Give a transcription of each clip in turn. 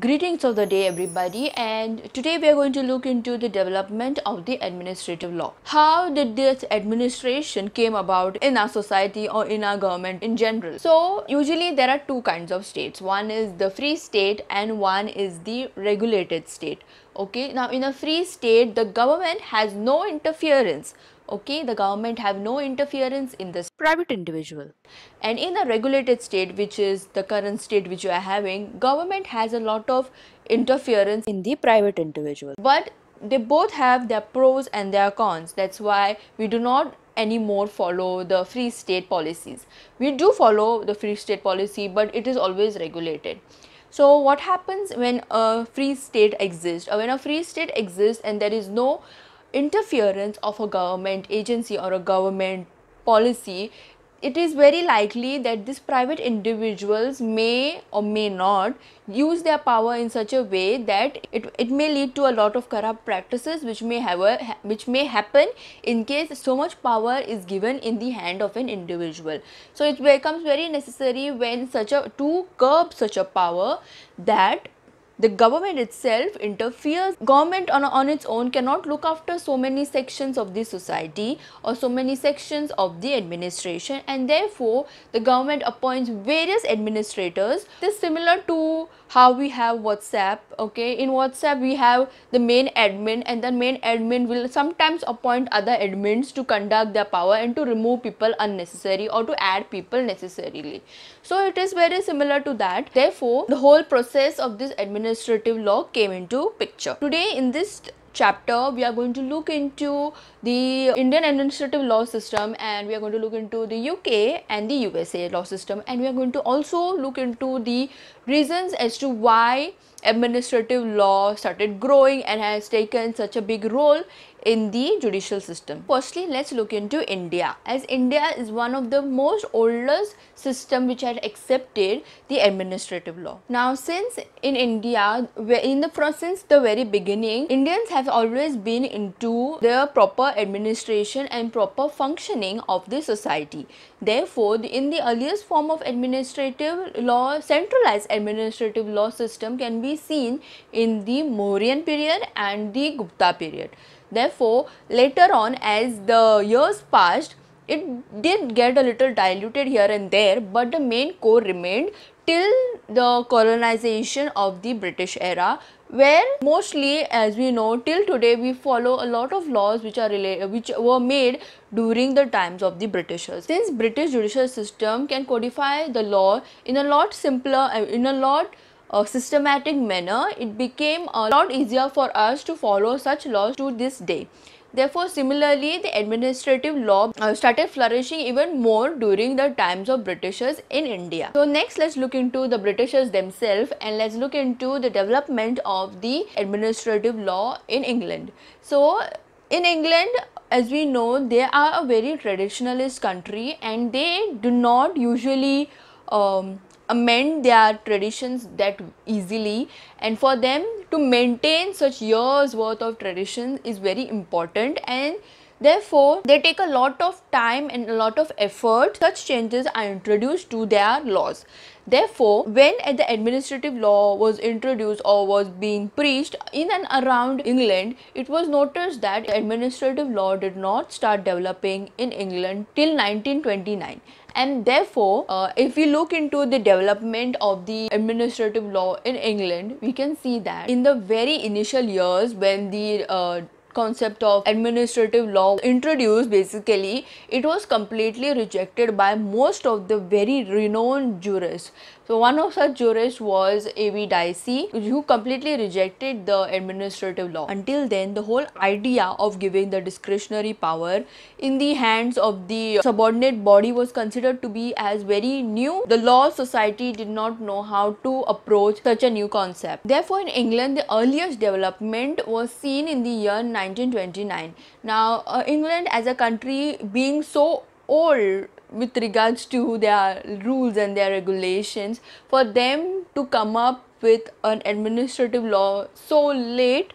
Greetings of the day everybody and today we are going to look into the development of the administrative law. How did this administration came about in our society or in our government in general? So usually there are two kinds of states. One is the free state and one is the regulated state. Okay now in a free state the government has no interference okay the government have no interference in this private individual and in a regulated state which is the current state which you are having government has a lot of interference in the private individual but they both have their pros and their cons that's why we do not anymore follow the free state policies we do follow the free state policy but it is always regulated so what happens when a free state exists or when a free state exists and there is no interference of a government agency or a government policy it is very likely that these private individuals may or may not use their power in such a way that it, it may lead to a lot of corrupt practices which may have a, which may happen in case so much power is given in the hand of an individual so it becomes very necessary when such a to curb such a power that the government itself interferes. Government on, on its own cannot look after so many sections of the society or so many sections of the administration and therefore the government appoints various administrators. This is similar to how we have whatsapp okay in whatsapp we have the main admin and the main admin will sometimes appoint other admins to conduct their power and to remove people unnecessary or to add people necessarily so it is very similar to that therefore the whole process of this administrative law came into picture today in this chapter we are going to look into the Indian administrative law system and we are going to look into the UK and the USA law system and we are going to also look into the reasons as to why administrative law started growing and has taken such a big role in the judicial system. Firstly, let's look into India. As India is one of the most oldest system which had accepted the administrative law. Now, since in India, in the from since the very beginning, Indians have always been into the proper administration and proper functioning of the society. Therefore, in the earliest form of administrative law, centralized administrative law system can be seen in the Mauryan period and the Gupta period. Therefore, later on as the years passed, it did get a little diluted here and there but the main core remained till the colonization of the British era where mostly as we know till today we follow a lot of laws which are which were made during the times of the Britishers. Since British judicial system can codify the law in a lot simpler in a lot a systematic manner, it became a lot easier for us to follow such laws to this day. Therefore, similarly, the administrative law uh, started flourishing even more during the times of Britishers in India. So next, let's look into the Britishers themselves and let's look into the development of the administrative law in England. So in England, as we know, they are a very traditionalist country and they do not usually um, amend their traditions that easily and for them to maintain such years worth of traditions is very important and therefore they take a lot of time and a lot of effort such changes are introduced to their laws Therefore, when at the administrative law was introduced or was being preached in and around England, it was noticed that administrative law did not start developing in England till 1929 and therefore uh, if we look into the development of the administrative law in England we can see that in the very initial years when the uh, concept of administrative law introduced basically it was completely rejected by most of the very renowned jurists so one of such jurists was A.V. Dicey who completely rejected the administrative law. Until then the whole idea of giving the discretionary power in the hands of the subordinate body was considered to be as very new. The law society did not know how to approach such a new concept. Therefore in England the earliest development was seen in the year 1929. Now, uh, England as a country being so old with regards to their rules and their regulations, for them to come up with an administrative law so late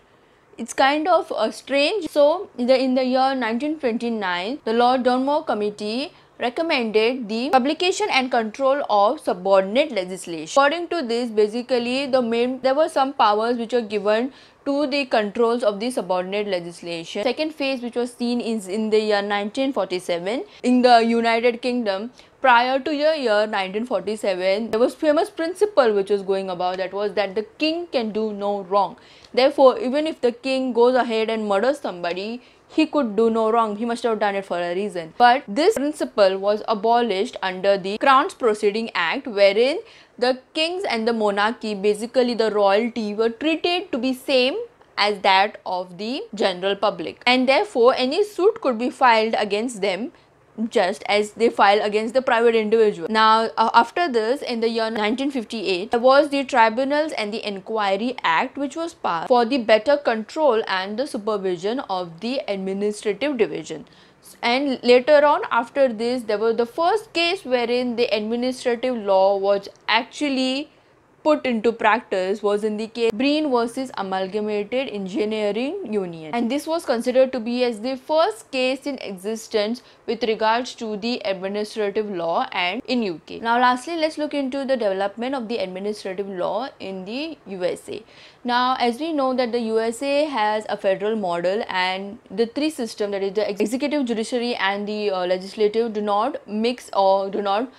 it's kind of uh, strange. So, in the, in the year 1929, the Lord Dunmore Committee recommended the publication and control of subordinate legislation. According to this, basically the main there were some powers which were given to the controls of the subordinate legislation. Second phase which was seen is in the year 1947 in the United Kingdom. Prior to the year 1947, there was famous principle which was going about that was that the king can do no wrong. Therefore, even if the king goes ahead and murders somebody, he could do no wrong he must have done it for a reason but this principle was abolished under the crown's proceeding act wherein the kings and the monarchy basically the royalty were treated to be same as that of the general public and therefore any suit could be filed against them just as they file against the private individual. Now, uh, after this, in the year 1958, there was the Tribunals and the Inquiry Act, which was passed for the better control and the supervision of the administrative division and later on after this there was the first case wherein the administrative law was actually put into practice was in the case Breen versus Amalgamated Engineering Union. And this was considered to be as the first case in existence with regards to the administrative law and in UK. Now lastly, let's look into the development of the administrative law in the USA. Now as we know that the USA has a federal model and the three system that is the executive, judiciary and the uh, legislative do not mix or do not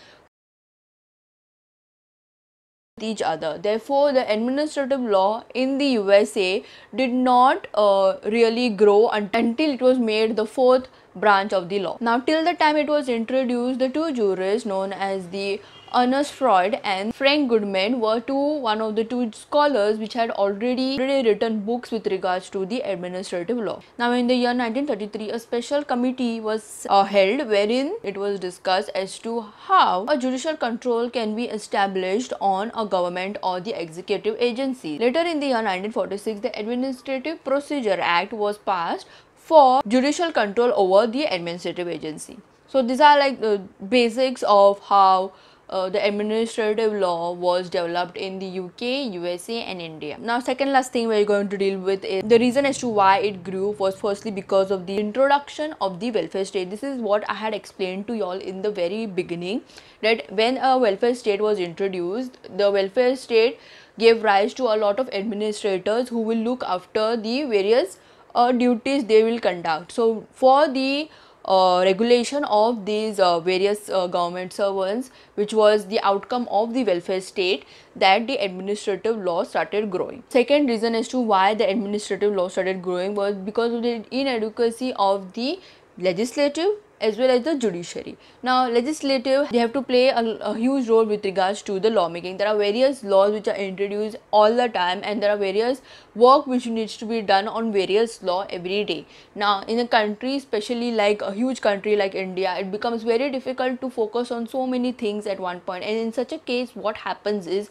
each other. Therefore, the administrative law in the USA did not uh, really grow until it was made the fourth branch of the law. Now, till the time it was introduced, the two jurists known as the Ernest Freud and Frank Goodman were two one of the two scholars which had already, already written books with regards to the administrative law. Now in the year 1933 a special committee was uh, held wherein it was discussed as to how a judicial control can be established on a government or the executive agency. Later in the year 1946 the Administrative Procedure Act was passed for judicial control over the administrative agency. So these are like the basics of how uh, the administrative law was developed in the UK, USA and India. Now second last thing we're going to deal with is the reason as to why it grew was firstly because of the introduction of the welfare state. This is what I had explained to y'all in the very beginning that when a welfare state was introduced, the welfare state gave rise to a lot of administrators who will look after the various uh, duties they will conduct. So for the uh, regulation of these uh, various uh, government servants which was the outcome of the welfare state that the administrative law started growing. Second reason as to why the administrative law started growing was because of the inadequacy of the legislative as well as the judiciary. Now legislative they have to play a, a, huge role with regards to the lawmaking. There are various laws which are introduced all the time and there are various work which needs to be done on various law every day. Now in a country especially like a huge country like India it becomes very difficult to focus on so many things at one point and in such a case what happens is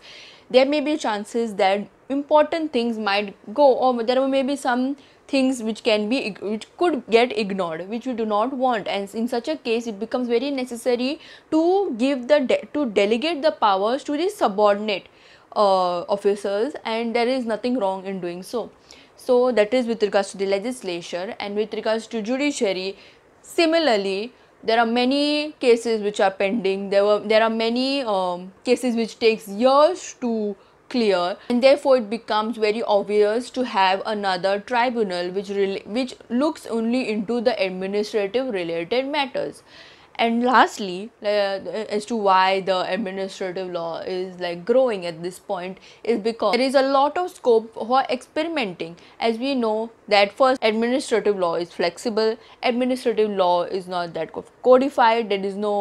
there may be chances that important things might go or there may be some things which can be which could get ignored which you do not want and in such a case it becomes very necessary to give the de to delegate the powers to the subordinate uh, officers and there is nothing wrong in doing so so that is with regards to the legislature and with regards to judiciary similarly there are many cases which are pending there were there are many um, cases which takes years to clear and therefore it becomes very obvious to have another tribunal which, which looks only into the administrative related matters and lastly uh, as to why the administrative law is like growing at this point is because there is a lot of scope for experimenting as we know that first administrative law is flexible administrative law is not that codified there is no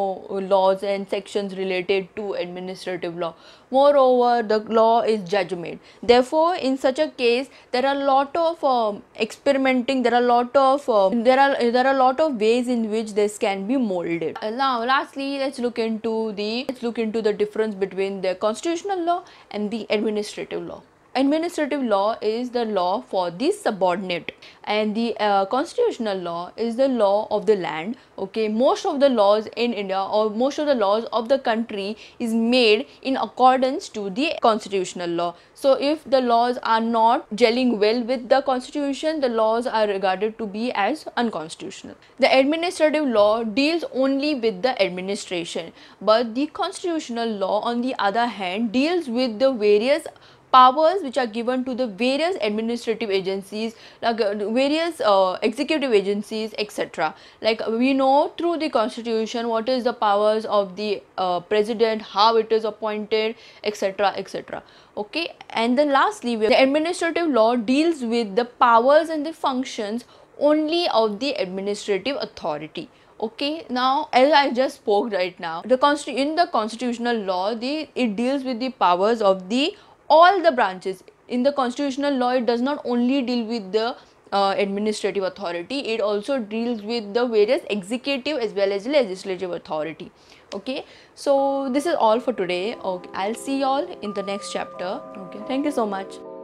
laws and sections related to administrative law moreover the law is judge made therefore in such a case there are a lot of um, experimenting there are a lot of um, there are there are a lot of ways in which this can be molded uh, now lastly let's look into the let's look into the difference between the constitutional law and the administrative law administrative law is the law for the subordinate and the uh, constitutional law is the law of the land okay most of the laws in india or most of the laws of the country is made in accordance to the constitutional law so if the laws are not gelling well with the constitution the laws are regarded to be as unconstitutional the administrative law deals only with the administration but the constitutional law on the other hand deals with the various powers which are given to the various administrative agencies, like uh, various uh, executive agencies, etc. Like we know through the constitution what is the powers of the uh, president, how it is appointed, etc. etc. Okay, and then lastly, the administrative law deals with the powers and the functions only of the administrative authority okay now as i just spoke right now the const in the constitutional law the it deals with the powers of the all the branches in the constitutional law it does not only deal with the uh, administrative authority it also deals with the various executive as well as legislative authority okay so this is all for today okay i'll see you all in the next chapter okay thank you so much